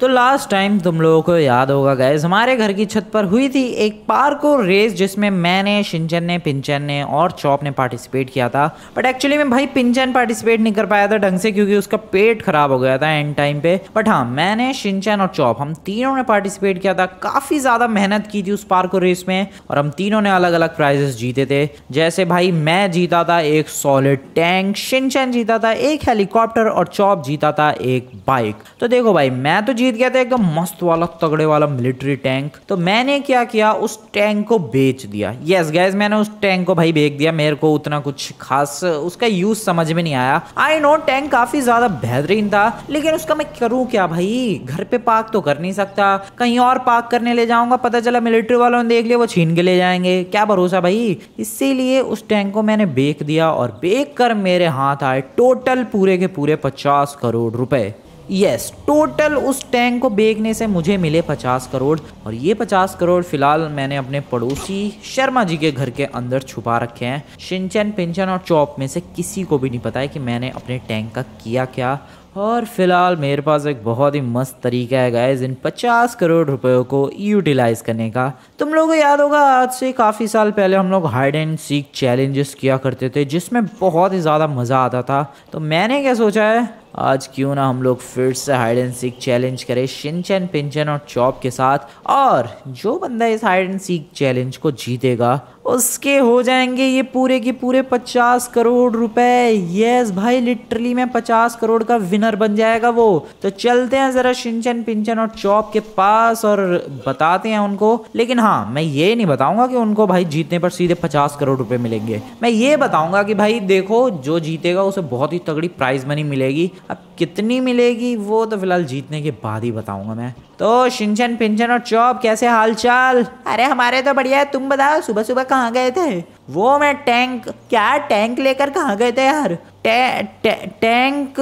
तो last time तुम लोगों को याद होगा गैस हमारे घर की छत पर हुई थी एक पार्को रेस जिसमें मैंने शिंचन ने पिंचन ने और चौप ने पार्टिसिपेट किया था बट एक्चुअली में भाई पिंचन पार्टिसिपेट नहीं कर पाया था ढंग से क्योंकि उसका पेट खराब हो गया था एंड टाइम पे बट हाँ मैंने शिंचन और चौप हम तीनों ने पार्टिसिपेट किया था काफी ज्यादा मेहनत की थी उस पार्को रेस में और हम तीनों ने अलग अलग प्राइजेस जीते थे जैसे भाई मैं जीता था एक सॉलिड टैंक शिंचन जीता था एक हेलीकॉप्टर और चौप जीता था एक बाइक तो देखो भाई मैं तो जीत गया था एकदम मस्त वाला तगड़े वाला मिलिट्री टैंक तो मैंने क्या किया उस टैंक को बेच दिया यस गैस मैंने उस टैंक को भाई बेच दिया मेरे को उतना कुछ खास उसका यूज समझ में नहीं आया आई नो टैंक काफी ज्यादा बेहतरीन था लेकिन उसका मैं करूँ क्या भाई घर पे पार्क तो कर नहीं सकता कहीं और पार्क करने ले जाऊंगा पता चला मिलिट्री वालों ने देख लिया वो छीन के ले जाएंगे क्या भरोसा भाई इसीलिए उस टैंक को मैंने बेच दिया और बेच कर मेरे हाथ आए टोटल पूरे के पूरे पचास करोड़ रुपए यस टोटल उस टैंक को बेचने से मुझे मिले पचास करोड़ और ये पचास करोड़ फिलहाल मैंने अपने पड़ोसी शर्मा जी के घर के अंदर छुपा रखे हैं शिंचन पिंचन और चौप में से किसी को भी नहीं पता है कि मैंने अपने टैंक का किया क्या और फिलहाल मेरे पास एक बहुत ही मस्त तरीका है गाइज इन 50 करोड़ रुपयों को यूटिलाइज करने का तुम लोगों को याद होगा आज से काफ़ी साल पहले हम लोग हाइड एंड सीक चैलेंजेस किया करते थे जिसमें बहुत ही ज़्यादा मज़ा आता था तो मैंने क्या सोचा है आज क्यों ना हम लोग फिर से हाइड एंड सीख चैलेंज करें शिनचैन पिंचन और चॉप के साथ और जो बंदा इस हाइड एंड सीख चैलेंज को जीतेगा उसके हो जाएंगे ये पूरे के पूरे पचास करोड़ रुपए यस भाई लिटरली में पचास करोड़ का विनर बन जाएगा वो तो चलते हैं ज़रा शिंचन पिंचन और चौप के पास और बताते हैं उनको लेकिन हाँ मैं ये नहीं बताऊंगा कि उनको भाई जीतने पर सीधे पचास करोड़ रुपए मिलेंगे मैं ये बताऊंगा कि भाई देखो जो जीतेगा उसे बहुत ही तगड़ी प्राइज मनी मिलेगी अब कितनी मिलेगी वो तो फिलहाल जीतने के बाद ही बताऊंगा मैं तो शिंचन पिंचन और चौप कैसे हाल चाल अरे हमारे तो बढ़िया है तुम बताओ सुबह सुबह कहाँ गए थे वो मैं टैंक क्या टैंक लेकर कहाँ गए थे यार टैंक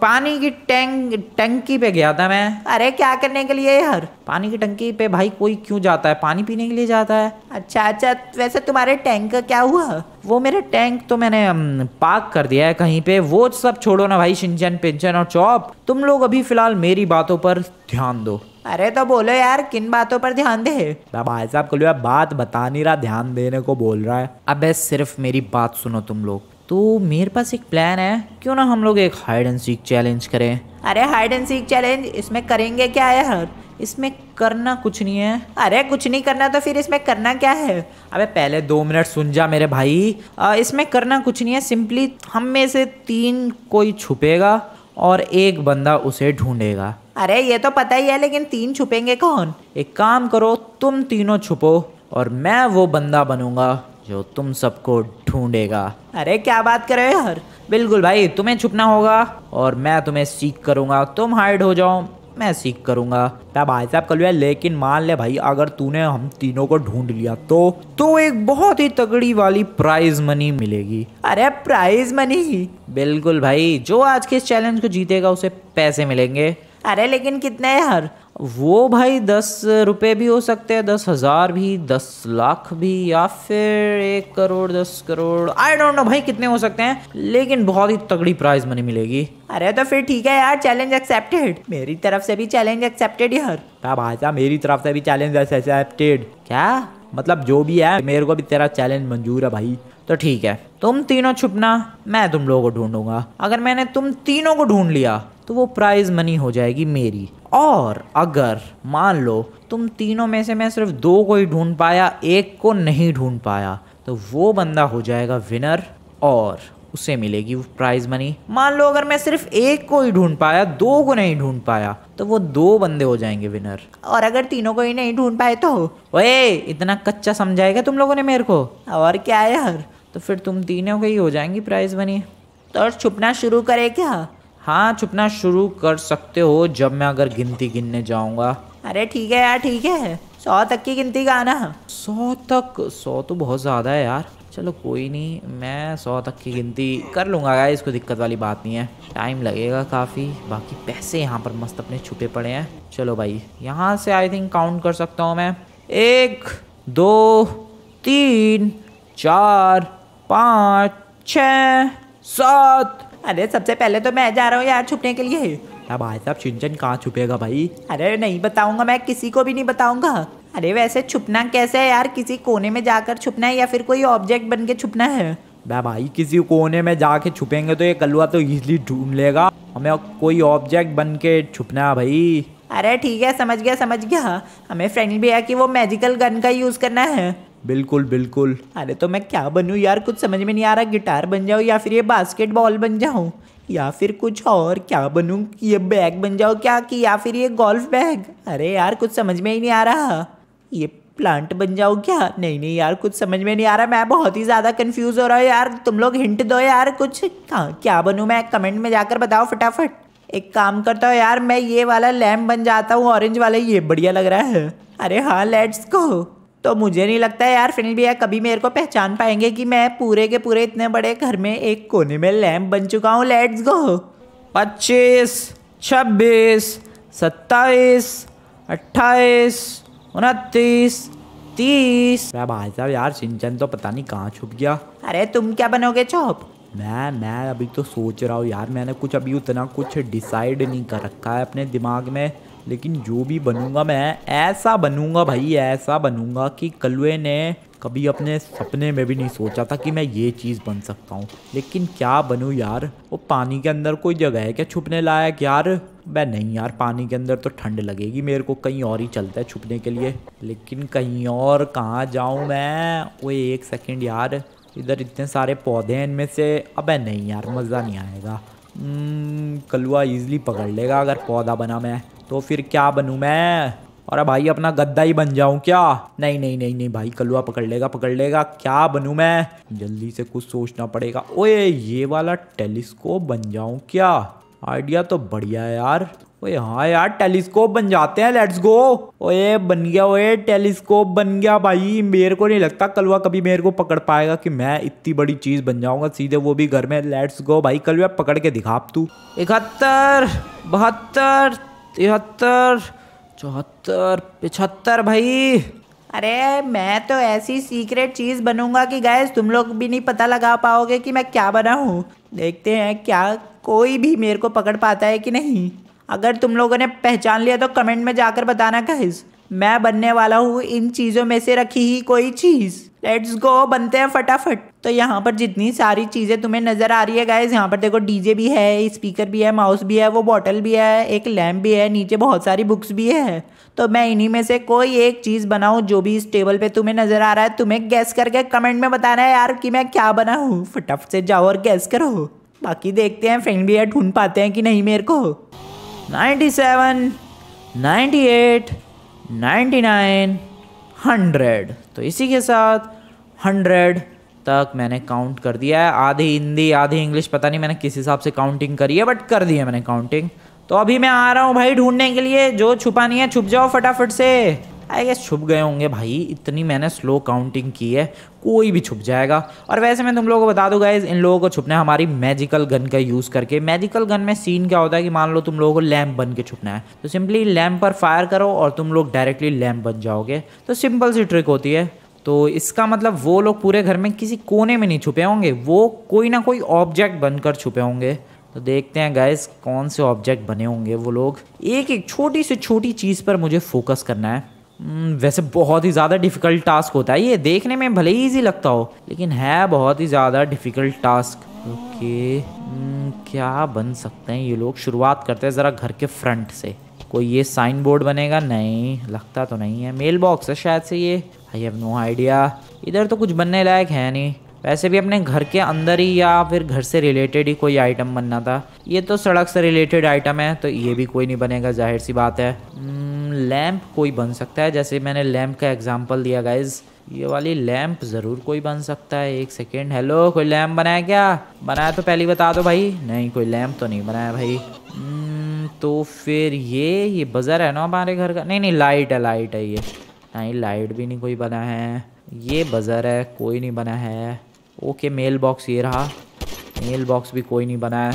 पानी की टैंक टंकी पे गया था मैं अरे क्या करने के लिए यार पानी की टंकी पे भाई कोई क्यों जाता है पानी पीने के लिए जाता है अच्छा अच्छा वैसे तुम्हारे टैंक का क्या हुआ वो मेरा टैंक तो मैंने पार्क कर दिया है कहीं पे वो सब छोड़ो ना भाई सिंचन पिंचन और चौप तुम लोग अभी फिलहाल मेरी बातों पर ध्यान दो अरे तो बोलो यार किन बातों पर ध्यान दे भाई साहब को बात बता नहीं रहा ध्यान देने को बोल रहा है अब सिर्फ मेरी बात सुनो तुम लोग तो मेरे पास एक प्लान है क्यों ना हम लोग एक हाइड एंड सीख चैलेंज करें अरे हाइड एंड सीख चैलेंज इसमें करेंगे क्या है यार इसमें करना कुछ नहीं है अरे कुछ नहीं करना तो फिर इसमें करना क्या है अबे पहले दो मिनट सुन जा मेरे भाई आ, इसमें करना कुछ नहीं है सिंपली हम में से तीन कोई छुपेगा और एक बंदा उसे ढूंढेगा अरे ये तो पता ही है लेकिन तीन छुपेंगे कौन एक काम करो तुम तीनों छुपो और मैं वो बंदा बनूंगा जो तुम सबको ढूंढेगा अरे क्या बात कर रहे हो बिल्कुल भाई तुम्हें छुपना होगा और मैं तुम्हें सीख करूंगा तुम हाइड हो जाओ मैं सीख करूंगा क्या भाई साहब कल लेकिन मान ले भाई अगर तूने हम तीनों को ढूंढ लिया तो तो एक बहुत ही तगड़ी वाली प्राइज मनी मिलेगी अरे प्राइज मनी बिल्कुल भाई जो आज के इस चैलेंज को जीतेगा उसे पैसे मिलेंगे अरे लेकिन कितने हर वो भाई दस रुपये भी हो सकते हैं दस हज़ार भी दस लाख भी या फिर एक करोड़ दस करोड़ आई डोंट नो भाई कितने हो सकते हैं लेकिन बहुत ही तगड़ी प्राइज मनी मिलेगी अरे तो फिर ठीक है यार चैलेंज एक्सेप्टेड मेरी तरफ से भी चैलेंज एक्सेप्टेड यार भाई मेरी तरफ से भी चैलेंज एक्सेप्टेड क्या मतलब जो भी है मेरे को भी तेरा चैलेंज मंजूर है भाई तो ठीक है तुम तीनों छुपना मैं तुम लोगों को ढूंढूंगा अगर मैंने तुम तीनों को ढूंढ लिया तो वो प्राइज मनी हो जाएगी मेरी और अगर मान लो तुम तीनों में से मैं सिर्फ दो को ही ढूंढ पाया एक को नहीं ढूंढ पाया तो वो बंदा हो जाएगा विनर और उसे मिलेगी वो प्राइज मनी मान लो अगर मैं सिर्फ एक को ही ढूंढ पाया दो को नहीं ढूंढ पाया तो वो दो बंदे हो जाएंगे विनर और अगर तीनों को ही नहीं ढूंढ पाए तो ओए इतना कच्चा समझाएगा तुम लोगों ने मेरे को और क्या यार तो फिर तुम तीनों के ही हो जाएंगी प्राइज बनी तो और छुपना शुरू करे क्या हाँ छुपना शुरू कर सकते हो जब मैं अगर गिनती गिनने जाऊँगा अरे ठीक है यार ठीक है सौ तक की गिनती का आना सौ तक सौ तो बहुत ज़्यादा है यार चलो कोई नहीं मैं सौ तक की गिनती कर लूंगा यार इसको दिक्कत वाली बात नहीं है टाइम लगेगा काफ़ी बाकी पैसे यहाँ पर मस्त अपने छुपे पड़े हैं चलो भाई यहाँ से आई थिंक काउंट कर सकता हूँ मैं एक दो तीन चार पाँच छ सात अरे सबसे पहले तो मैं जा रहा हूँ यार छुपने के लिए अब भाई साहब छिंचन कहाँ छुपेगा भाई अरे नहीं बताऊंगा मैं किसी को भी नहीं बताऊंगा अरे वैसे छुपना कैसे है यार किसी कोने में जाकर छुपना है या फिर कोई ऑब्जेक्ट बन के छुपना है बे भाई किसी कोने में जाके छुपेंगे तो ये कलुआ तो इजिली ढूंढ लेगा हमें कोई ऑब्जेक्ट बन के छुपना है भाई अरे ठीक है समझ गया समझ गया हमें फ्रेंड भी है कि वो मैजिकल गन का यूज़ करना है बिल्कुल बिल्कुल अरे तो मैं क्या बनूँ यार कुछ समझ में नहीं आ रहा गिटार बन जाओ या फिर ये बास्केटबॉल बन जाओ या फिर कुछ और क्या बनूँ ये बैग बन जाओ क्या कि या फिर ये गोल्फ बैग अरे यार कुछ समझ में ही नहीं आ रहा ये प्लांट बन जाओ क्या नहीं नहीं यार कुछ समझ में नहीं आ रहा मैं बहुत ही ज़्यादा कंफ्यूज हो रहा हूँ यार तुम लोग हिंट दो यार कुछ हाँ क्या बनूँ मैं कमेंट में जाकर बताओ फटाफट एक काम करता हूँ यार मैं ये वाला लैम्प बन जाता हूँ ऑरेंज वाला ये बढ़िया लग रहा है अरे हाँ लेट्स गो तो मुझे नहीं लगता है यार फिल्म भैया कभी मेरे को पहचान पाएंगे कि मैं पूरे के पूरे इतने बड़े घर में एक कोने में लैम्प बन चुका हूँ लेट्स गो पच्चीस छब्बीस सत्ताईस अट्ठाईस उनतीस तीस भाई साहब यार सिंचन तो पता नहीं कहाँ छुप गया अरे तुम क्या बनोगे चौप मैं मैं अभी तो सोच रहा हूँ यार मैंने कुछ अभी उतना कुछ डिसाइड नहीं कर रखा है अपने दिमाग में लेकिन जो भी बनूंगा मैं ऐसा बनूंगा भाई ऐसा बनूंगा कि कलवे ने कभी अपने सपने में भी नहीं सोचा था कि मैं ये चीज़ बन सकता हूँ लेकिन क्या बनूँ यार वो पानी के अंदर कोई जगह है क्या छुपने लायक यार मैं नहीं यार पानी के अंदर तो ठंड लगेगी मेरे को कहीं और ही चलता है छुपने के लिए लेकिन कहीं और कहाँ जाऊँ मैं वो एक सेकेंड यार इधर इतने सारे पौधे हैं इनमें से अब नहीं यार मज़ा नहीं आएगा हम्म, कलुआ ईजिली पकड़ लेगा अगर पौधा बना मैं तो फिर क्या बनूँ मैं और भाई अपना गद्दा ही बन जाऊं क्या नहीं नहीं नहीं नहीं भाई कलुआ पकड़ लेगा पकड़ लेगा क्या बनू मैं जल्दी से कुछ सोचना पड़ेगा ओए ये वाला टेलीस्कोप बन जाऊं क्या आइडिया तो बढ़िया है यार ओए हाँ यार टेलीस्कोप बन जाते हैं लेट्स गो ओए बन गया ओए टेलीस्कोप बन गया भाई मेरे को नहीं लगता कलवा कभी मेरे को पकड़ पाएगा कि मैं इतनी बड़ी चीज बन जाऊंगा सीधे वो भी घर में लेट्स गो भाई कलवा पकड़ के दिखा तू इकहत्तर बहत्तर तिहत्तर चौहत्तर पिछहत्तर भाई अरे मैं तो ऐसी सीक्रेट चीज़ बनूंगा कि गैस तुम लोग भी नहीं पता लगा पाओगे कि मैं क्या बना हूँ देखते हैं क्या कोई भी मेरे को पकड़ पाता है कि नहीं अगर तुम लोगों ने पहचान लिया तो कमेंट में जाकर बताना गैस मैं बनने वाला हूँ इन चीज़ों में से रखी ही कोई चीज़ लेट्स गो बनते हैं फटाफट तो यहाँ पर जितनी सारी चीज़ें तुम्हें नज़र आ रही है गाइज यहाँ पर देखो डीजे भी है स्पीकर भी है माउस भी है वो बॉटल भी है एक लैम्प भी है नीचे बहुत सारी बुक्स भी है तो मैं इन्हीं में से कोई एक चीज़ बनाऊ जो भी इस टेबल पे तुम्हें नज़र आ रहा है तुम्हें गैस करके कमेंट में बताना है यार कि मैं क्या बना हूँ फटाफट से जाओ और गैस करो बाकी देखते हैं फ्रेंड भी है ढूंढ पाते हैं कि नहीं मेरे को ninety seven ninety eight ninety nine hundred तो इसी के साथ हंड्रेड तक मैंने काउंट कर दिया है आधी हिंदी आधी इंग्लिश पता नहीं मैंने किस हिसाब से काउंटिंग करी है बट कर दी है मैंने काउंटिंग तो अभी मैं आ रहा हूँ भाई ढूंढने के लिए जो छुपा नहीं है छुप जाओ फटाफट से आई गेस छुप गए होंगे भाई इतनी मैंने स्लो काउंटिंग की है कोई भी छुप जाएगा और वैसे मैं तुम लोगों को बता दूँ इस इन लोगों को छुपना है हमारी मैजिकल गन का यूज़ करके मैजिकल गन में सीन क्या होता है कि मान लो तुम लोगों को लैम्प बन के छुपना है तो सिंपली लैम्प पर फायर करो और तुम लोग डायरेक्टली लैम्प बन जाओगे तो सिंपल सी ट्रिक होती है तो इसका मतलब वो लोग पूरे घर में किसी कोने में नहीं छुपे होंगे वो कोई ना कोई ऑब्जेक्ट बनकर छुपे होंगे तो देखते हैं गाइस कौन से ऑब्जेक्ट बने होंगे वो लोग एक एक छोटी से छोटी चीज़ पर मुझे फोकस करना है हम्म, वैसे बहुत ही ज़्यादा डिफ़िकल्ट टास्क होता है ये देखने में भले ही ईजी लगता हो लेकिन है बहुत ही ज़्यादा डिफ़िकल्ट टास्क ओके क्या बन सकते हैं ये लोग शुरुआत करते हैं ज़रा घर के फ्रंट से कोई ये साइन बोर्ड बनेगा नहीं लगता तो नहीं है मेल बॉक्स है शायद से ये आई हैव नो आइडिया इधर तो कुछ बनने लायक है नहीं वैसे भी अपने घर के अंदर ही या फिर घर से रिलेटेड ही कोई आइटम बनना था ये तो सड़क से रिलेटेड आइटम है तो ये भी कोई नहीं बनेगा जाहिर सी बात है लैम्प हम्म, कोई बन सकता है जैसे मैंने लैंप का एग्जाम्पल दिया गाइज ये वाली लैम्प ज़रूर कोई बन सकता है एक सेकेंड हेलो कोई लैम्प बनाया क्या बनाया तो पहले बता दो भाई नहीं कोई लैम्प तो नहीं बनाया भाई हम्म, तो फिर ये ये बज़र है ना हमारे घर का नहीं नहीं लाइट है लाइट है ये नहीं लाइट भी नहीं कोई बना है ये बज़र है कोई नहीं बना है ओके मेल बॉक्स ये रहा मेल बॉक्स भी कोई नहीं बनाया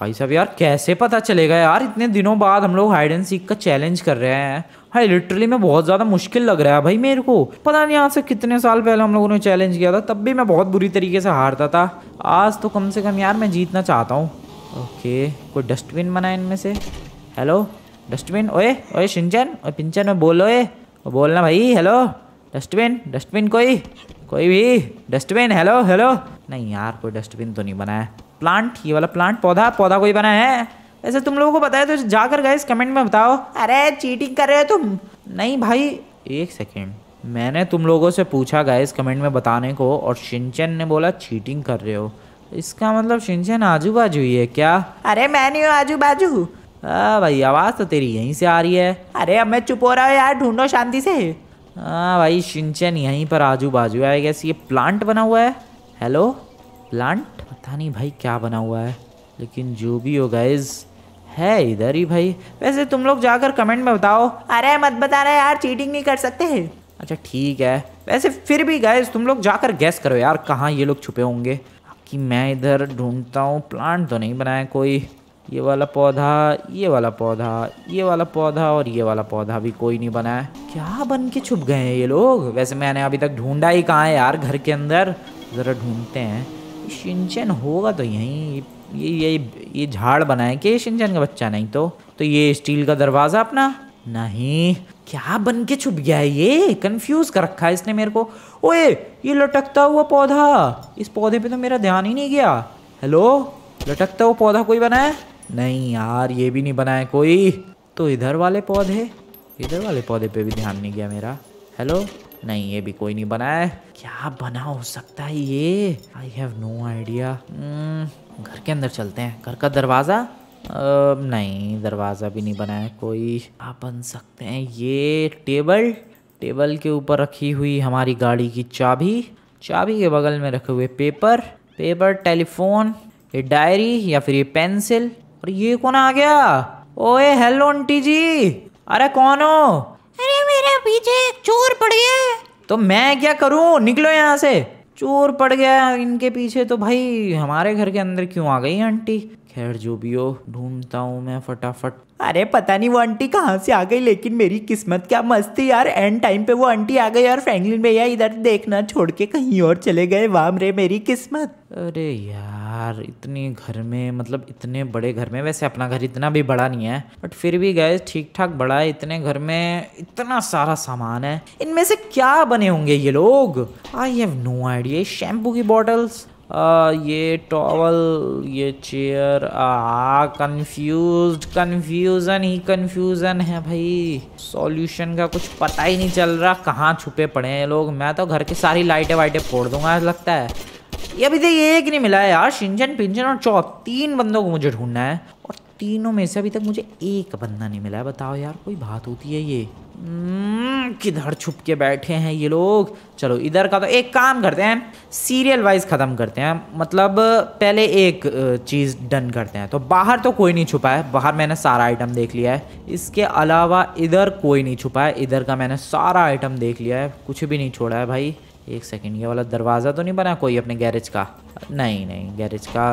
भाई साहब यार कैसे पता चलेगा यार इतने दिनों बाद हम लोग हाइड एंड सीख का चैलेंज कर रहे हैं भाई लिटरली मैं बहुत ज़्यादा मुश्किल लग रहा है भाई मेरे को पता नहीं आज से कितने साल पहले हम लोगों ने चैलेंज किया था तब भी मैं बहुत बुरी तरीके से हारता था आज तो कम से कम यार मैं जीतना चाहता हूँ ओके कोई डस्टबिन बनाए इनमें से हेलो डस्टबिन ओए ओए शिंचन ओए पिंचन में बोलो ए बोलना भाई हेलो डस्टबिन डस्टबिन कोई कोई भी डस्टबिन हेलो हेलो नहीं यार कोई डस्टबिन तो नहीं बना है प्लांट ये वाला प्लांट पौधा पौधा कोई बनाया है ऐसे तुम लोगों को बताया तो जाकर गए इस कमेंट में बताओ अरे चीटिंग कर रहे हो तुम नहीं भाई एक सेकेंड मैंने तुम लोगों से पूछा इस कमेंट में बताने को और शिंचन ने बोला चीटिंग कर रहे हो इसका मतलब शिंचन आजू बाजू ही है क्या अरे मैं नहीं हूँ आजू बाजू भाई आवाज़ तो तेरी यहीं से आ रही है अरे अब मैं चुप हो रहा हूँ यार ढूंढो शांति से हाँ भाई सिंचन यहीं पर आजू बाजू है आई गैस ये प्लांट बना हुआ है हेलो प्लांट पता नहीं भाई क्या बना हुआ है लेकिन जो भी हो गाइज है इधर ही भाई वैसे तुम लोग जाकर कमेंट में बताओ अरे मत बता रहे यार चीटिंग नहीं कर सकते अच्छा ठीक है वैसे फिर भी गाइज तुम लोग जाकर गैस करो यार कहाँ ये लोग छुपे होंगे कि मैं इधर ढूंढता हूँ प्लांट तो नहीं बनाया कोई ये वाला पौधा ये वाला पौधा ये वाला पौधा और ये वाला पौधा भी कोई नहीं बना है क्या बन के छुप गए हैं ये लोग वैसे मैंने अभी तक ढूंढा ही कहाँ है यार घर के अंदर ज़रा ढूंढते हैं शिनचैन होगा तो यहीं ये ये ये झाड़ बनाए के कि का बच्चा नहीं तो तो ये स्टील का दरवाज़ा अपना नहीं क्या बन के छुप गया है ये कंफ्यूज कर रखा है इसने मेरे को ओए ये लटकता हुआ पौधा इस पौधे पे तो मेरा ध्यान ही नहीं गया हेलो लटकता हुआ पौधा कोई बनाया नहीं यार ये भी नहीं बनाया कोई तो इधर वाले पौधे इधर वाले पौधे पे भी ध्यान नहीं गया मेरा हेलो नहीं ये भी कोई नहीं बनाया है क्या बना हो सकता है ये आई हैव नो आइडिया घर के अंदर चलते हैं घर का दरवाज़ा नहीं दरवाज़ा भी नहीं बनाया कोई आप बन सकते हैं ये टेबल टेबल के ऊपर रखी हुई हमारी गाड़ी की चाबी चाबी के बगल में रखे हुए पेपर पेपर टेलीफोन ये डायरी या फिर ये पेंसिल और ये कौन आ गया ओए हेलो आंटी जी अरे कौन हो अरे मेरे पीछे एक चोर पड़ गया तो मैं क्या करूं निकलो यहाँ से चोर पड़ गया इनके पीछे तो भाई हमारे घर के अंदर क्यों आ गई आंटी खैर जो भी हो ढूंढता हूँ मैं फटाफट अरे पता नहीं वो आंटी कहाँ से आ गई लेकिन मेरी किस्मत क्या मस्ती यार एंड टाइम पे वो आंटी आ गई और फ्रैंकलिन भैया इधर देखना छोड़ के कहीं और चले गए वाम रे मेरी किस्मत अरे यार इतने घर में मतलब इतने बड़े घर में वैसे अपना घर इतना भी बड़ा नहीं है बट फिर भी गए ठीक ठाक बड़ा है इतने घर में इतना सारा सामान है इनमें से क्या बने होंगे ये लोग I have no idea shampoo की बॉटल्स आ, ये टॉवल ये चेयर आ कंफ्यूज कंफ्यूजन ही कंफ्यूजन है भाई सॉल्यूशन का कुछ पता ही नहीं चल रहा कहाँ छुपे पड़े हैं लोग मैं तो घर की सारी लाइटें वाइटें फोड़ दूंगा लगता है ये अभी देखिए एक नहीं मिला है यार शिंजन पिंजन और चौथ तीन बंदों को मुझे ढूंढना है और तीनों में से अभी तक मुझे एक बंदा नहीं मिला है बताओ यार कोई बात होती है ये हम्म, किधर छुप के बैठे हैं ये लोग चलो इधर का तो एक काम करते हैं सीरियल वाइज ख़त्म करते हैं मतलब पहले एक चीज़ डन करते हैं तो बाहर तो कोई नहीं छुपा है बाहर मैंने सारा आइटम देख लिया है इसके अलावा इधर कोई नहीं छुपा है इधर का मैंने सारा आइटम देख लिया है कुछ भी नहीं छोड़ा है भाई एक सेकेंड ये वाला दरवाज़ा तो नहीं बना कोई अपने गैरेज का नहीं नहीं गैरेज का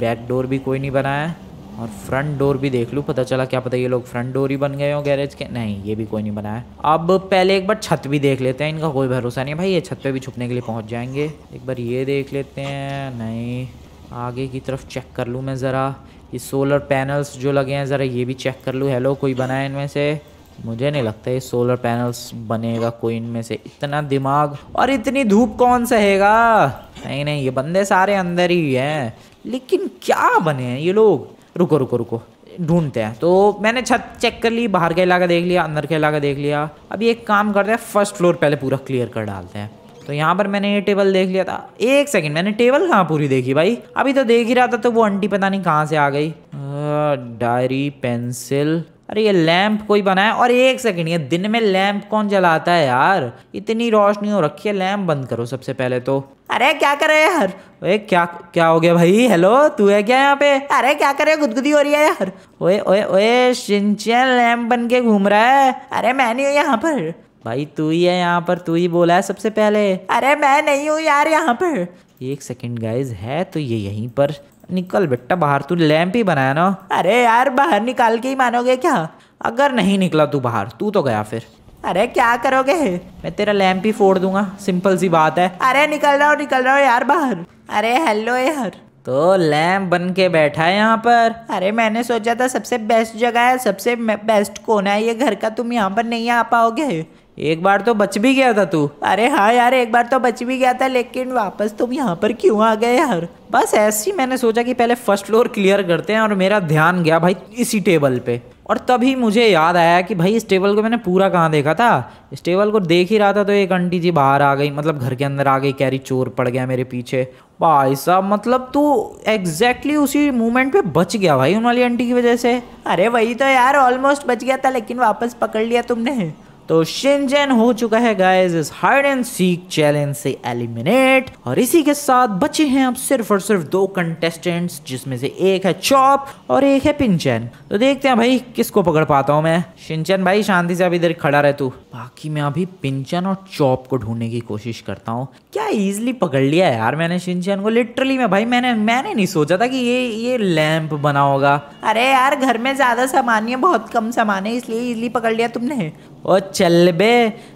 बैक डोर भी कोई नहीं बना है और फ्रंट डोर भी देख लूँ पता चला क्या पता ये लोग फ्रंट डोर ही बन गए हो गैरेज के नहीं ये भी कोई नहीं बनाया अब पहले एक बार छत भी देख लेते हैं इनका कोई भरोसा नहीं भाई ये छत पे भी छुपने के लिए पहुंच जाएंगे एक बार ये देख लेते हैं नहीं आगे की तरफ चेक कर लूँ मैं ज़रा ये सोलर पैनल्स जो लगे हैं ज़रा ये भी चेक कर लूँ हेलो कोई बना है इनमें से मुझे नहीं लगता ये सोलर पैनल्स बनेगा कोई इनमें से इतना दिमाग और इतनी धूप कौन सहेगा नहीं नहीं ये बंदे सारे अंदर ही हैं लेकिन क्या बने हैं ये लोग रुको रुको रुको ढूंढते हैं तो मैंने छत चेक कर ली बाहर का इलाका देख लिया अंदर का इलाका देख लिया अब एक काम करते हैं फर्स्ट फ्लोर पहले पूरा क्लियर कर डालते हैं तो यहाँ पर मैंने ये टेबल देख लिया था एक सेकंड मैंने टेबल कहाँ पूरी देखी भाई अभी तो देख ही रहा था तो वो आंटी पता नहीं कहाँ से आ गई डायरी पेंसिल अरे ये लैंप कोई बनाया और एक सेकंड ये दिन में लैंप कौन जलाता है यार इतनी रोशनी हो रखी है लैंप बंद करो सबसे पहले तो अरे क्या करे यार ओए क्या क्या हो गया भाई हेलो तू है क्या यहाँ पे अरे क्या करे गुदगुदी हो रही है यार ओए ओए ओए सिंचन लैंप बन के घूम रहा है अरे मैं नहीं हूँ यहाँ पर भाई तू ही है यहाँ पर तू ही बोला है सबसे पहले अरे मैं नहीं हूँ यार यहाँ पर एक सेकंड गाइज है तो ये यहीं पर निकल बेटा बाहर तू लैंप ही बनाया ना अरे यार बाहर निकाल के ही मानोगे क्या अगर नहीं निकला तू बाहर तू तो गया फिर अरे क्या करोगे मैं तेरा लैंप ही फोड़ दूंगा सिंपल सी बात है अरे निकल रहा हो निकल रहा हो यार बाहर अरे हेलो यार तो लैम्प बन के बैठा है यहाँ पर अरे मैंने सोचा था सबसे बेस्ट जगह है सबसे बेस्ट कोना है ये घर का तुम यहाँ पर नहीं आ पाओगे एक बार तो बच भी गया था तू अरे हाँ यार एक बार तो बच भी गया था लेकिन वापस तुम यहाँ पर क्यों आ गए यार बस ऐसे ही मैंने सोचा कि पहले फर्स्ट फ्लोर क्लियर करते हैं और मेरा ध्यान गया भाई इसी टेबल पे और तभी मुझे याद आया कि भाई इस टेबल को मैंने पूरा कहाँ देखा था इस टेबल को देख ही रहा था तो एक आंटी जी बाहर आ गई मतलब घर के अंदर आ गई कैरी चोर पड़ गया मेरे पीछे भाई साहब मतलब तू एग्जैक्टली उसी मोमेंट पे बच गया भाई उन वाली आंटी की वजह से अरे वही तो यार ऑलमोस्ट बच गया था लेकिन वापस पकड़ लिया तुमने तो शिनजेन हो चुका है गाइस इस हाइड एंड सीक चैलेंज से एलिमिनेट और इसी के साथ बचे हैं अब सिर्फ और सिर्फ दो कंटेस्टेंट्स जिसमें से एक है चॉप और एक है पिंचन तो देखते हैं भाई किसको पकड़ पाता हूं मैं शिनचन भाई शांति से अभी इधर खड़ा रह तू बाकी मैं अभी पिंचन और चॉप को ढूंढने की कोशिश करता हूँ क्या इजिली पकड़ लिया यार मैंने शिनचन को लिटरली मैं भाई मैंने मैंने नहीं सोचा था कि ये ये लैंप बना होगा अरे यार घर में ज्यादा सामान्य बहुत कम सामान है इसलिए इजिली पकड़ लिया तुमने और चल बे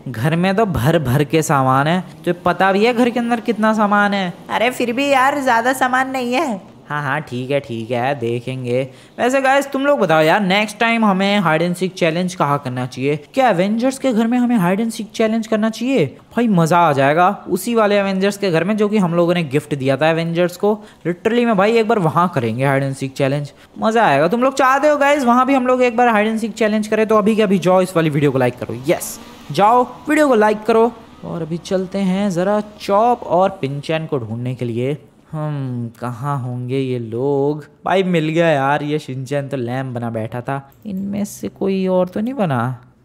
घर में तो भर भर के सामान है तो पता भी है घर के अंदर कितना सामान है अरे फिर भी यार ज़्यादा सामान नहीं है हाँ हाँ ठीक है ठीक है देखेंगे वैसे गाइज तुम लोग बताओ यार नेक्स्ट टाइम हमें हाइड एंड सीख चैलेंज कहाँ करना चाहिए क्या एवेंजर्स के घर में हमें हाइड एंड सीख चैलेंज करना चाहिए भाई मज़ा आ जाएगा उसी वाले एवेंजर्स के घर में जो कि हम लोगों ने गिफ्ट दिया था एवेंजर्स को लिटरली में भाई एक बार वहाँ करेंगे हाइड एंड सीख चैलेंज मज़ा आएगा तुम लोग चाहते हो गाइज वहाँ भी हम लोग एक बार हाइड एंड सीख चैलेंज करें तो अभी के अभी जाओ इस वाली वीडियो को लाइक करो यस जाओ वीडियो को लाइक करो और अभी चलते हैं ज़रा चॉप और पिंचैन को ढूंढने के लिए हम कहाँ होंगे ये लोग भाई मिल गया यार ये शिंचन तो लैम बना बैठा था इनमें से कोई और तो नहीं बना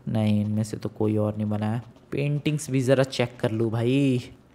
नहीं इनमें से तो कोई और नहीं बना है पेंटिंग्स भी ज़रा चेक कर लूँ भाई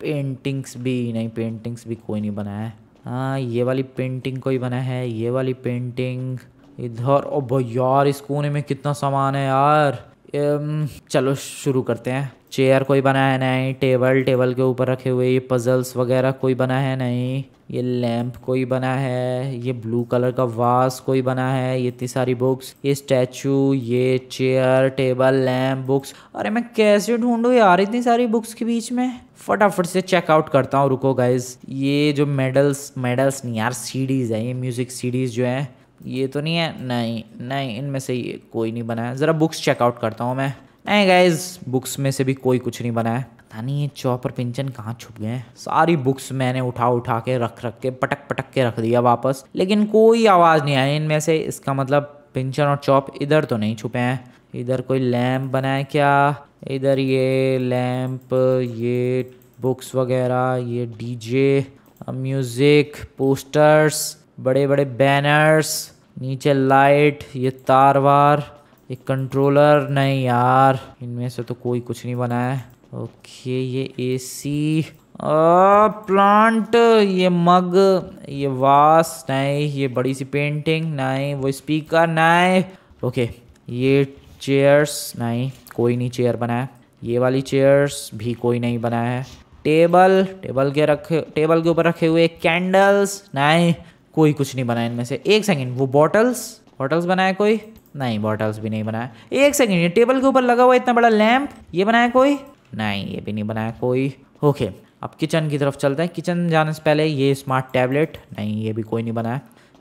पेंटिंग्स भी नहीं पेंटिंग्स भी कोई नहीं बना है हाँ ये वाली पेंटिंग कोई बना है ये वाली पेंटिंग इधर ओ यार इस कोने में कितना सामान है यार चलो शुरू करते हैं चेयर कोई बना है नहीं टेबल टेबल के ऊपर रखे हुए ये पजल्स वगैरह कोई बना है नहीं ये लैंप कोई बना है ये ब्लू कलर का वास कोई बना है ये इतनी सारी बुक्स ये स्टैचू ये चेयर टेबल लैंप बुक्स अरे मैं कैसे ढूंढू यार इतनी सारी बुक्स के बीच में फटाफट से चेकआउट करता हूँ रुको गाइज ये जो मेडल्स मेडल्स नहीं यार सीडीज़ है ये म्यूज़िक सीडीज़ जो है ये तो नहीं है नहीं नहीं इनमें से ये कोई नहीं बनाया ज़रा बुक्स चेकआउट करता हूँ मैं नहीं गाइज बुक्स में से भी कोई कुछ नहीं बनाया पता नहीं ये चौपर पिंचन कहाँ छुप गए हैं सारी बुक्स मैंने उठा उठा के रख रख के पटक पटक के रख दिया वापस लेकिन कोई आवाज़ नहीं आई इनमें से इसका मतलब पिंचन और चौप इधर तो नहीं छुपे हैं इधर कोई लैम्प बना है क्या इधर ये लैम्प ये बुक्स वगैरह ये डीजे म्यूज़िक पोस्टर्स बड़े बड़े बैनर्स नीचे लाइट ये तार वार ये कंट्रोलर नहीं यार इनमें से तो कोई कुछ नहीं बना है ओके ये एसी सी प्लांट ये मग ये वास नहीं ये बड़ी सी पेंटिंग नहीं वो स्पीकर नहीं ओके ये चेयर्स नहीं कोई नहीं चेयर बनाया ये वाली चेयर्स भी कोई नहीं बनाया है टेबल टेबल के रखे टेबल के ऊपर रखे हुए कैंडल्स नहीं कोई कुछ नहीं बनाया इनमें से एक सेकेंड वो बॉटल्स बॉटल्स बनाया कोई नहीं बॉटल्स भी नहीं बनाया एक सेकेंड ये टेबल के ऊपर लगा हुआ इतना बड़ा लैम्प ये बनाया कोई नहीं ये भी नहीं बनाया कोई ओके अब किचन की तरफ चलते हैं किचन जाने से पहले ये स्मार्ट टैबलेट नहीं ये भी कोई नहीं बनाया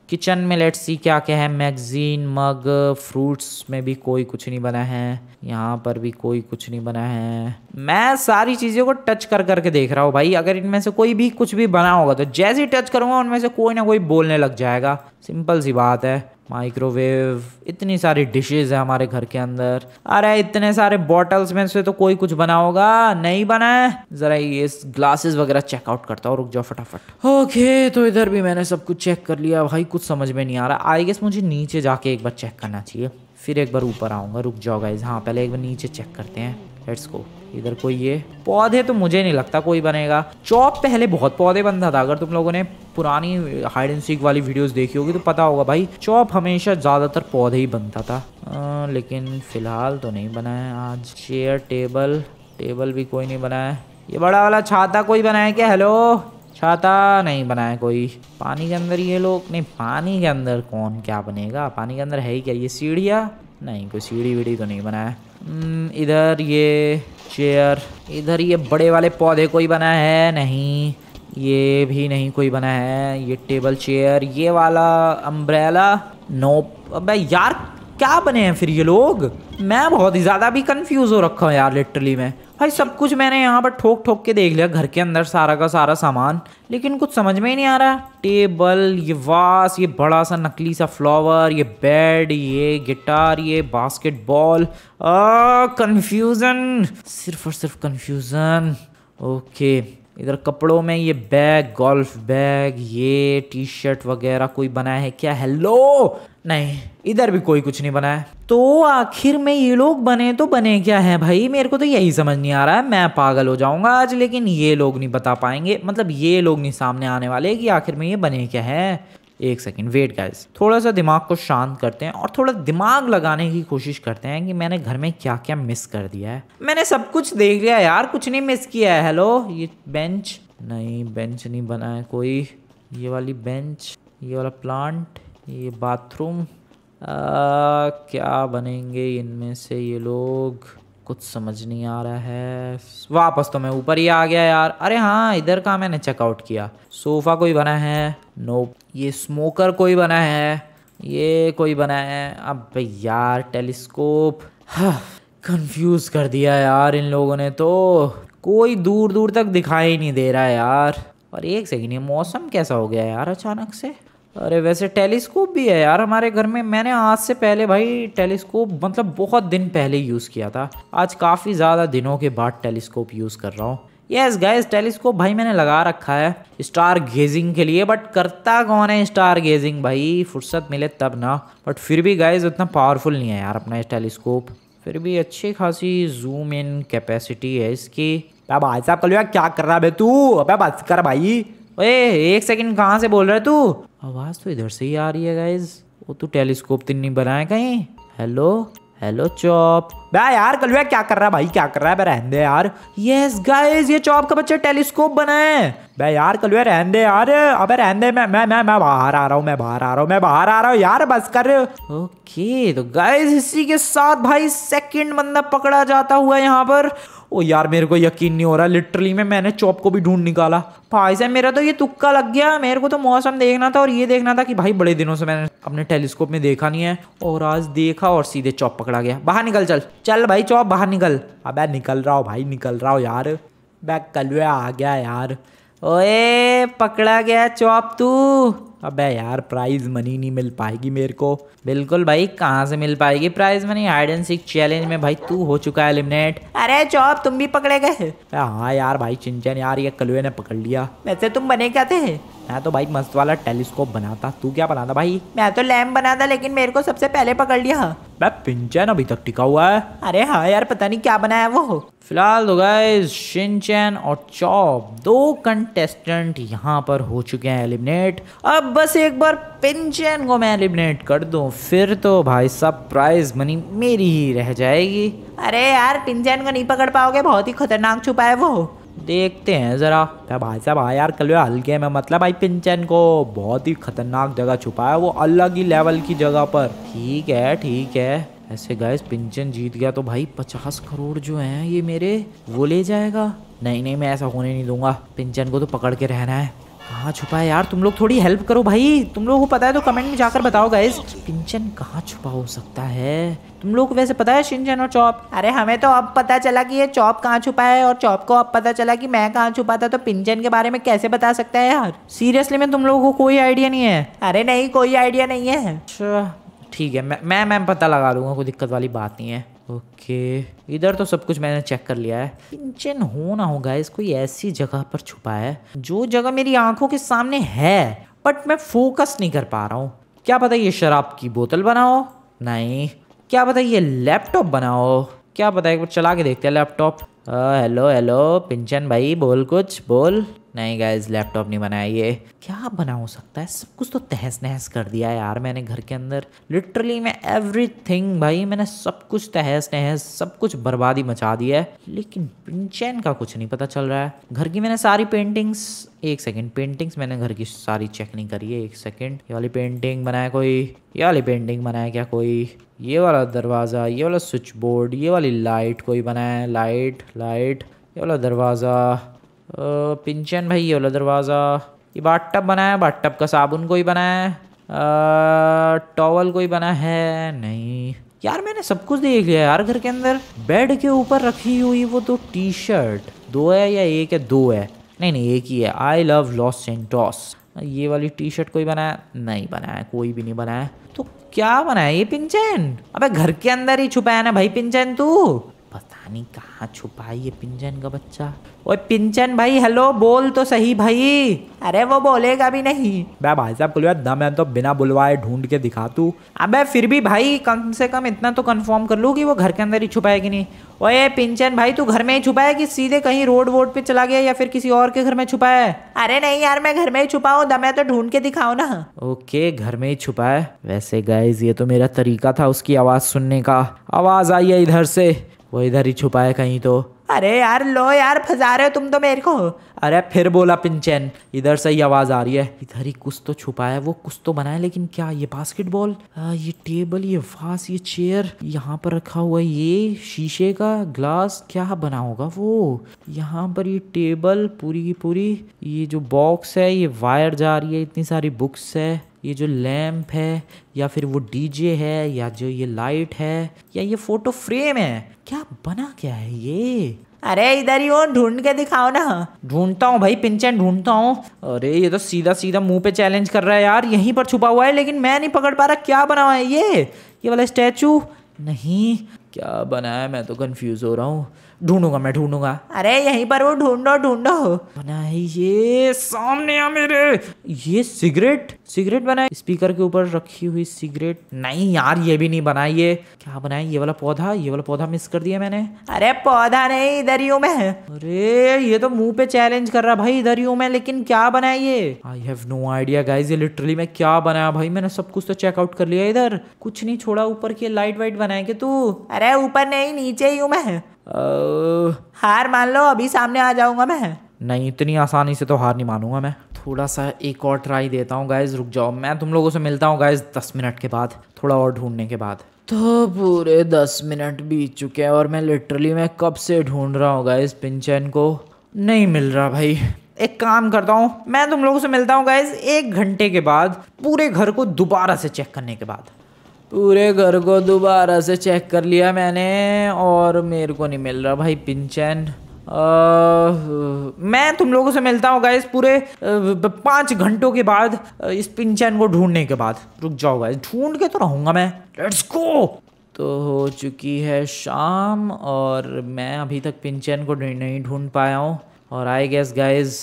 किचन में लेट्स सी क्या क्या है मैगजीन मग फ्रूट्स में भी कोई कुछ नहीं बना है यहाँ पर भी कोई कुछ नहीं बना है मैं सारी चीज़ों को टच कर करके देख रहा हूँ भाई अगर इनमें से कोई भी कुछ भी बना होगा तो जैसे ही टच करूँगा उनमें से कोई ना कोई बोलने लग जाएगा सिंपल सी बात है माइक्रोवेव इतनी सारी डिशेज है हमारे घर के अंदर अरे इतने सारे बॉटल्स में से तो कोई कुछ बना होगा नहीं बना है जरा ये ग्लासेस वगैरह चेकआउट करता हूँ रुक जाओ फटाफट ओके तो इधर भी मैंने सब कुछ चेक कर लिया भाई कुछ समझ में नहीं आ रहा आई गेस मुझे नीचे जाके एक बार चेक करना चाहिए फिर एक बार ऊपर आऊँगा रुक जाओ गाइज हाँ पहले एक बार नीचे चेक करते हैं लेट्स गो इधर कोई ये पौधे तो मुझे नहीं लगता कोई बनेगा चौप पहले बहुत पौधे बनता था अगर तुम लोगों ने पुरानी हाइड एंड सीख वाली वीडियोस देखी होगी तो पता होगा भाई चौप हमेशा ज़्यादातर पौधे ही बनता था आ, लेकिन फिलहाल तो नहीं बना है आज चेयर टेबल टेबल भी कोई नहीं बनाया ये बड़ा वाला छाता कोई बनाया क्या हेलो छाता नहीं बनाया कोई पानी के अंदर ये लोग नहीं पानी के अंदर कौन क्या बनेगा पानी के अंदर है ही क्या ये सीढ़िया नहीं कोई सीढ़ी वीढ़ी तो नहीं बनाया हम्म, इधर ये चेयर इधर ये बड़े वाले पौधे कोई बना है नहीं ये भी नहीं कोई बना है ये टेबल चेयर ये वाला अम्ब्रेला नोप अबे यार क्या बने हैं फिर ये लोग मैं बहुत ही ज़्यादा भी कंफ्यूज हो रखा हूँ यार लिटरली मैं भाई सब कुछ मैंने यहाँ पर ठोक ठोक के देख लिया घर के अंदर सारा का सारा सामान लेकिन कुछ समझ में ही नहीं आ रहा टेबल ये वास ये बड़ा सा नकली सा फ्लावर ये बेड ये गिटार ये बास्केटबॉल कन्फ्यूज़न सिर्फ और सिर्फ कन्फ्यूज़न ओके इधर कपड़ों में ये बैग गोल्फ बैग ये टी शर्ट वगैरह कोई बनाया है क्या हेलो नहीं इधर भी कोई कुछ नहीं बना है तो आखिर में ये लोग बने तो बने क्या है भाई मेरे को तो यही समझ नहीं आ रहा है मैं पागल हो जाऊंगा आज लेकिन ये लोग नहीं बता पाएंगे मतलब ये लोग नहीं सामने आने वाले कि आखिर में ये बने क्या है एक सेकेंड वेट गाइस थोड़ा सा दिमाग को शांत करते हैं और थोड़ा दिमाग लगाने की कोशिश करते हैं कि मैंने घर में क्या क्या मिस कर दिया है मैंने सब कुछ देख लिया यार कुछ नहीं मिस किया है हेलो ये बेंच नहीं बेंच नहीं बना है कोई ये वाली बेंच ये वाला प्लांट ये बाथरूम क्या बनेंगे इनमें से ये लोग कुछ समझ नहीं आ रहा है वापस तो मैं ऊपर ही आ गया यार अरे हाँ इधर का मैंने चेकआउट किया सोफ़ा कोई बना है नो ये स्मोकर कोई बना है ये कोई बना है अब यार टेलीस्कोप हाँ, कंफ्यूज कर दिया यार इन लोगों ने तो कोई दूर दूर तक दिखाई नहीं दे रहा यार और एक सेकेंड ये मौसम कैसा हो गया यार अचानक से अरे वैसे टेलीस्कोप भी है यार हमारे घर में मैंने आज से पहले भाई टेलीस्कोप मतलब बहुत दिन पहले यूज़ किया था आज काफ़ी ज़्यादा दिनों के बाद टेलीस्कोप यूज़ कर रहा हूँ यस गाइस टेलीस्कोप भाई मैंने लगा रखा है स्टार गेजिंग के लिए बट करता कौन है स्टार गेजिंग भाई फुर्सत मिले तब ना बट फिर भी गाइज उतना पावरफुल नहीं है यार अपना टेलीस्कोप फिर भी अच्छी खासी जूम इन कैपेसिटी है इसकी भाई साहब कल क्या कर रहा है तू अब कर भाई ओए एक सेकंड कहाँ से बोल रहा है तू आवाज़ तो इधर से ही आ रही है गाइज वो तू तो टेलीस्कोप तीन तो नहीं बनाया कहीं हेलो हेलो चॉप बे यार कलवे क्या कर रहा है भाई क्या कर रहा है बे दे यार यस गाइस ये चौब का बच्चा टेलीस्कोप बनाए बे यार कलवे रहन दे यार अबे रहन दे मैं मैं मैं मैं बाहर आ रहा हूँ मैं बाहर आ रहा हूँ मैं बाहर आ रहा हूँ यार बस कर ओके तो गाइस इसी के साथ भाई सेकंड बंदा पकड़ा जाता हुआ यहाँ पर ओ यार मेरे को यकीन नहीं हो रहा लिटरली में मैंने चौप को भी ढूंढ निकाला भाई साहब मेरा तो ये तुक्का लग गया मेरे को तो मौसम देखना था और ये देखना था कि भाई बड़े दिनों से मैंने अपने टेलीस्कोप में देखा नहीं है और आज देखा और सीधे चौप पकड़ा गया बाहर निकल चल चल भाई चौप बाहर निकल अबे निकल रहा हो भाई निकल रहा हो यार बैग कलवे आ गया यार ओए पकड़ा गया चौप तू अबे यार प्राइज मनी नहीं मिल पाएगी मेरे को बिल्कुल भाई कहाँ से मिल पाएगी prize money hide and seek challenge में भाई तू हो चुका है एलिमिनेट अरे चौब तुम भी पकड़े गए हाँ यार भाई चिंचन यार ये कलुए ने पकड़ लिया वैसे तुम बने क्या थे मैं तो भाई मस्त वाला टेलीस्कोप बनाता तू क्या बनाता भाई मैं तो लैम्प बनाता लेकिन मेरे को सबसे पहले पकड़ लिया मैं पिंचन अभी तक टिका हुआ है अरे हाँ यार पता नहीं क्या बनाया वो फिलहाल तो गाइस शिनचैन और चॉप दो कंटेस्टेंट यहाँ पर हो चुके हैं एलिमिनेट अब बस एक बार पिंचन को मैं एलिमिनेट कर दूं फिर तो भाई साहब प्राइज मनी मेरी ही रह जाएगी अरे यार पिंचन को नहीं पकड़ पाओगे बहुत ही खतरनाक छुपा है वो देखते हैं ज़रा भाई साहब हाँ यार कल हल्के में मतलब भाई पिंचन को बहुत ही खतरनाक जगह छुपा है वो अलग ही लेवल की जगह पर ठीक है ठीक है ऐसे गैस पिंचन जीत गया तो भाई पचास करोड़ जो है ये मेरे वो ले जाएगा नहीं नहीं मैं ऐसा होने नहीं दूंगा पिंचन को तो पकड़ के रहना है कहाँ छुपा है यार तुम लोग थोड़ी हेल्प करो भाई तुम लोगों को पता है तो कमेंट में जाकर बताओ गाइज पिंचन कहाँ छुपा हो सकता है तुम लोग को वैसे पता है शिंचन और चॉप अरे हमें तो अब पता चला कि ये चॉप कहाँ छुपा है और चॉप को अब पता चला कि मैं कहाँ छुपा था तो पिंचन के बारे में कैसे बता सकता है यार सीरियसली में तुम लोगों को कोई आइडिया नहीं है अरे नहीं कोई आइडिया नहीं है अच्छा ठीक है मैं मैं पता लगा लूंगा कोई दिक्कत वाली बात नहीं है ओके इधर तो सब कुछ मैंने चेक कर लिया है पिंचन हो ना होगा गाइस कोई ऐसी जगह पर छुपा है जो जगह मेरी आंखों के सामने है बट मैं फोकस नहीं कर पा रहा हूँ क्या पता ये शराब की बोतल बनाओ नहीं क्या पता ये लैपटॉप बनाओ क्या पता एक बार चला के देखते हैं लैपटॉप हेलो हेलो पिंचन भाई बोल कुछ बोल नहीं गाइज लैपटॉप नहीं बनाया ये क्या बना हो सकता है सब कुछ तो तहस नहस कर दिया यार मैंने घर के अंदर लिटरली मैं एवरी भाई मैंने सब कुछ तहस नहस सब कुछ बर्बादी मचा दिया है लेकिन पिंचैन का कुछ नहीं पता चल रहा है घर की मैंने सारी पेंटिंग्स एक सेकेंड पेंटिंग्स मैंने घर की सारी चेक नहीं करी है एक सेकेंड ये वाली पेंटिंग बनाया कोई ये वाली पेंटिंग बनाया क्या कोई ये वाला दरवाज़ा ये वाला स्विच बोर्ड ये वाली लाइट कोई बनाया लाइट लाइट ये वाला दरवाज़ा पिंचन भाई वाला दरवाज़ा ये बाटअप बनाया है बाटअप का साबुन कोई बनाया है टॉवल कोई बना है नहीं यार मैंने सब कुछ देख लिया यार घर के अंदर बेड के ऊपर रखी हुई वो तो टी शर्ट दो है या एक है दो है नहीं नहीं एक ही है आई लव लॉस सेंटॉस ये वाली टी शर्ट कोई बनाया नहीं बनाया कोई भी नहीं बनाया तो क्या बनाया ये पिंचन अबे घर के अंदर ही छुपाया ना भाई पिंचन तू पता नहीं कहाँ छुपा है ये पिंजन का बच्चा ओए पिंजन भाई हेलो बोल तो सही भाई अरे वो बोलेगा भी नहीं मैं भाई साहब बोलो दम है तो बिना बुलवाए ढूंढ के दिखा तू अब फिर भी भाई कम से कम इतना तो कंफर्म कर लू कि वो घर के अंदर ही छुपाएगी कि नहीं ओए पिंचन भाई तू घर में ही छुपा है कि सीधे कहीं रोड वोड पे चला गया या फिर किसी और के घर में छुपा है अरे नहीं यार मैं घर में ही छुपा हूँ दमे तो ढूंढ के दिखाओ ना ओके घर में ही छुपा है वैसे गाइज ये तो मेरा तरीका था उसकी आवाज सुनने का आवाज आई है इधर से वो इधर ही छुपा है कहीं तो अरे यार लो यार फंसा रहे हो तुम तो मेरे को अरे फिर बोला पिंचन इधर से ही आवाज़ आ रही है इधर ही कुछ तो छुपा है वो कुछ तो बना है लेकिन क्या ये बास्केटबॉल ये टेबल ये फास ये चेयर यहाँ पर रखा हुआ है ये शीशे का ग्लास क्या बना होगा वो यहाँ पर ये टेबल पूरी की पूरी ये जो बॉक्स है ये वायर जा रही है इतनी सारी बुक्स है ये जो लैम्प है या फिर वो डीजे है या जो ये लाइट है या ये फोटो फ्रेम है क्या बना क्या है ये अरे इधर ही हो ढूंढ के दिखाओ ना ढूंढता हूँ भाई पिंचन ढूंढता हूँ अरे ये तो सीधा सीधा मुंह पे चैलेंज कर रहा है यार यहीं पर छुपा हुआ है लेकिन मैं नहीं पकड़ पा रहा क्या बना हुआ है ये ये वाला स्टैचू नहीं क्या बना है मैं तो कंफ्यूज हो रहा हूँ ढूंढूंगा मैं ढूंढूंगा अरे यहीं पर वो ढूंढो ढूंढो बना ये सामने आ मेरे ये सिगरेट सिगरेट बनाए स्पीकर के ऊपर रखी हुई सिगरेट नहीं यार ये भी नहीं बनाई ये क्या बनाए ये वाला पौधा ये वाला पौधा मिस कर दिया मैंने अरे पौधा नहीं इधर ही हूँ मैं अरे ये तो मुंह पे चैलेंज कर रहा भाई इधर ही हूँ मैं लेकिन क्या बनाए ये I have no idea guys ये लिटरली मैं क्या बनाया भाई मैंने सब कुछ तो चेकआउट कर लिया इधर कुछ नहीं छोड़ा ऊपर की लाइट वाइट बनाएंगे तू अरे ऊपर नहीं नीचे ही हूँ मैं हार मान लो अभी सामने आ जाऊंगा मैं नहीं इतनी आसानी से तो हार नहीं मानूंगा मैं थोड़ा सा एक और ट्राई देता हूँ गाइज रुक जाओ मैं तुम लोगों से मिलता हूँ गाइज दस मिनट के बाद थोड़ा और ढूंढने के बाद तो पूरे दस मिनट बीत चुके हैं और मैं लिटरली मैं कब से ढूंढ रहा हूँ गाइज पिंचन को नहीं मिल रहा भाई एक काम करता हूँ मैं तुम लोगों से मिलता हूँ गाइज एक घंटे के बाद पूरे घर को दोबारा से चेक करने के बाद पूरे घर को दोबारा से चेक कर लिया मैंने और मेरे को नहीं मिल रहा भाई पिंचन मैं तुम लोगों से मिलता हूँ गाइस पूरे पाँच घंटों के बाद इस पिंचन को ढूंढने के बाद रुक जाओ गाइस ढूंढ के तो रहूँगा मैं लेट्स गो तो हो चुकी है शाम और मैं अभी तक पिंचन को नहीं ढूंढ पाया हूँ और आई गेस गाइस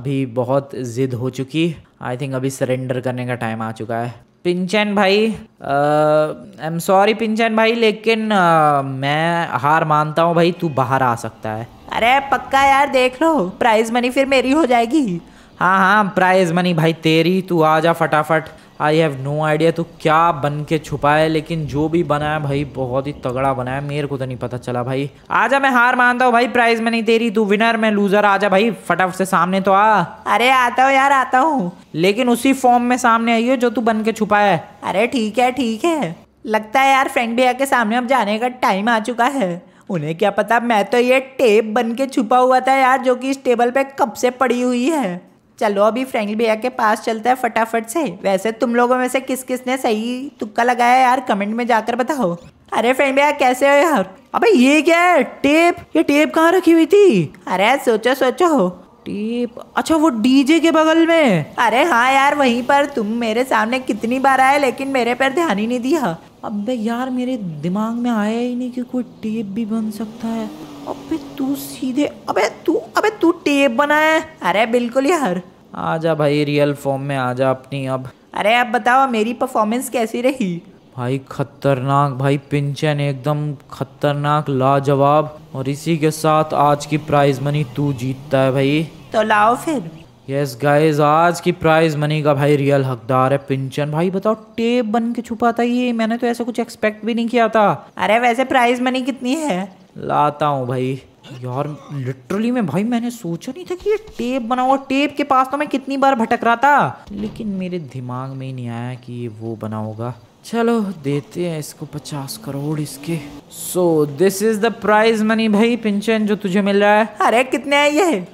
अभी बहुत ज़िद हो चुकी आई थिंक अभी सरेंडर करने का टाइम आ चुका है पिंचन भाई आई एम सॉरी पिंचन भाई लेकिन आ, मैं हार मानता हूँ भाई तू बाहर आ सकता है अरे पक्का यार देख लो प्राइज मनी फिर मेरी हो जाएगी हाँ हाँ प्राइज मनी भाई तेरी तू आ जा फटाफट आई हैव नो आइडिया तो क्या बन के छुपा है लेकिन जो भी बना है भाई बहुत ही तगड़ा बना है मेरे को तो नहीं पता चला भाई आजा मैं हार मानता हूँ भाई प्राइज में नहीं दे रही तू विनर में लूजर आजा भाई फटाफट से सामने तो आ अरे आता हूँ यार आता हूँ लेकिन उसी फॉर्म में सामने आई हो जो तू बन के छुपा है अरे ठीक है ठीक है लगता है यार फ्रेंड भैया के सामने अब जाने का टाइम आ चुका है उन्हें क्या पता मैं तो ये टेप बन के छुपा हुआ था यार जो कि इस टेबल पे कब से पड़ी हुई है चलो अभी फ्रेंकली भैया के पास चलता है फटाफट से वैसे तुम लोगों में से किस किस ने सही तुक्का लगाया यार कमेंट में जाकर बताओ अरे फ्रेंड भैया कैसे हो यार अबे ये क्या है टेप ये टेप कहाँ रखी हुई थी अरे सोचो सोचो टेप अच्छा वो डीजे के बगल में अरे हाँ यार वहीं पर तुम मेरे सामने कितनी बार आए लेकिन मेरे पर ध्यान ही नहीं दिया अब यार मेरे दिमाग में आया ही नहीं कि कोई टेप भी बन सकता है अबे तू सीधे अबे तू अबे तू टेप बनाया अरे बिल्कुल यार आजा भाई रियल फॉर्म में आजा अपनी अब अरे आप बताओ मेरी परफॉर्मेंस कैसी रही भाई खतरनाक भाई पिंचन एकदम खतरनाक लाजवाब और इसी के साथ आज की प्राइज मनी तू जीतता है भाई तो लाओ फिर यस गाइस आज की प्राइज मनी का भाई रियल हकदार है पिंचन भाई बताओ टेप बन के छुपा था ये मैंने तो ऐसा कुछ एक्सपेक्ट भी नहीं किया था अरे वैसे प्राइज मनी कितनी है लाता हूँ भाई यार लिटरली मैं भाई मैंने सोचा नहीं था कि ये टेप बना हुआ टेप के पास तो मैं कितनी बार भटक रहा था लेकिन मेरे दिमाग में ही नहीं आया कि ये वो बना होगा चलो देते हैं इसको पचास करोड़ इसके so this is the prize money भाई पिंचन जो तुझे मिल रहा है अरे कितने है ये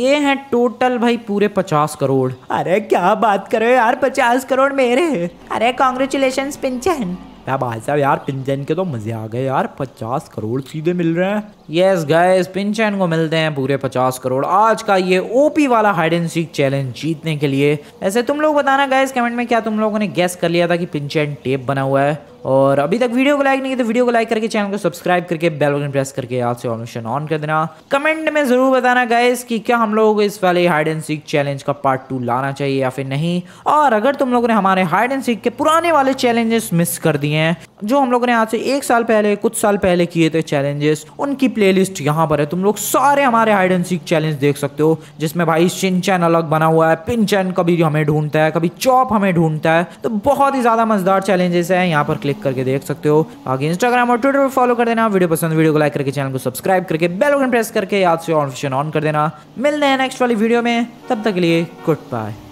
ये है टोटल भाई पूरे पचास करोड़ अरे क्या बात करो यार पचास करोड़ मेरे अरे कॉन्ग्रेचुलेशन पिंचन मैं भाई साहब यार पिंचन के तो मजे आ गए यार पचास करोड़ सीधे मिल रहे हैं यस गाइस पिंचन को मिलते हैं पूरे पचास करोड़ आज का ये ओपी वाला हाइड एंड सीक चैलेंज जीतने के लिए ऐसे तुम लोग बताना गाइस कमेंट में क्या तुम लोगों ने गैस कर लिया था कि पिंचन टेप बना हुआ है और अभी तक वीडियो को लाइक नहीं किया तो वीडियो को लाइक करके चैनल को सब्सक्राइब करके बेल बटन प्रेस करके आज से ऑनशन ऑन कर देना कमेंट में ज़रूर बताना गाइस कि क्या हम लोगों को इस वाले हाइड एंड सीख चैलेंज का पार्ट टू लाना चाहिए या फिर नहीं और अगर तुम लोगों ने हमारे हाइड एंड सीख के पुराने वाले चैलेंजेस मिस कर दिए हैं जो हम लोगों ने आज से एक साल पहले कुछ साल पहले किए थे चैलेंजेस उनकी प्लेलिस्ट यहाँ पर है तुम लोग सारे हमारे हाइड एंड सीख चैलेंज देख सकते हो जिसमें भाई चिनचैन अलग बना हुआ है पिनचैन कभी हमें ढूंढता है कभी चौप हमें ढूंढता है तो बहुत ही ज़्यादा मजेदार चैलेंजेस है यहाँ पर क्लिक क्लिक करके देख सकते हो आगे इंस्टाग्राम और ट्विटर पर फॉलो कर देना वीडियो पसंद वीडियो को लाइक करके चैनल को सब्सक्राइब करके बेल प्रेस करके याद से ऑन ऑन कर देना मिलते हैं नेक्स्ट वाली वीडियो में तब तक के लिए गुड बाय